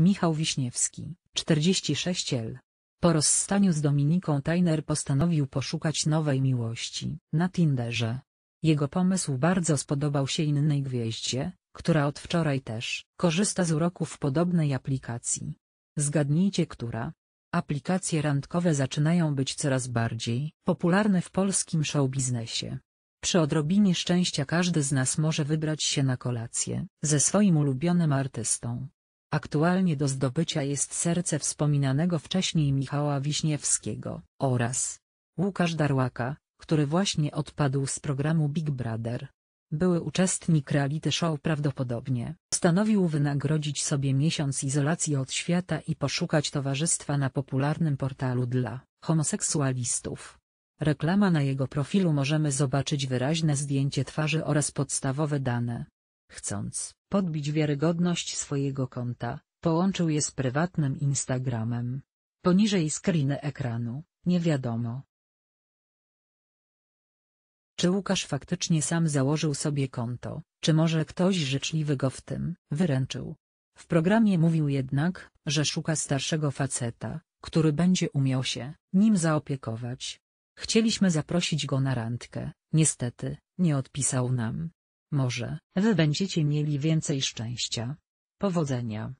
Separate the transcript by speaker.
Speaker 1: Michał Wiśniewski, 46 L. Po rozstaniu z Dominiką Tyner postanowił poszukać nowej miłości na Tinderze. Jego pomysł bardzo spodobał się innej gwieździe, która od wczoraj też korzysta z uroków podobnej aplikacji. Zgadnijcie która. Aplikacje randkowe zaczynają być coraz bardziej popularne w polskim showbiznesie. Przy odrobinie szczęścia każdy z nas może wybrać się na kolację ze swoim ulubionym artystą. Aktualnie do zdobycia jest serce wspominanego wcześniej Michała Wiśniewskiego oraz Łukasz Darłaka, który właśnie odpadł z programu Big Brother. Były uczestnik reality show prawdopodobnie postanowił wynagrodzić sobie miesiąc izolacji od świata i poszukać towarzystwa na popularnym portalu dla homoseksualistów. Reklama na jego profilu możemy zobaczyć wyraźne zdjęcie twarzy oraz podstawowe dane. Chcąc podbić wiarygodność swojego konta, połączył je z prywatnym Instagramem. Poniżej screen ekranu, nie wiadomo. Czy Łukasz faktycznie sam założył sobie konto, czy może ktoś życzliwy go w tym wyręczył? W programie mówił jednak, że szuka starszego faceta, który będzie umiał się nim zaopiekować. Chcieliśmy zaprosić go na randkę, niestety, nie odpisał nam. Może wy będziecie mieli więcej szczęścia. Powodzenia.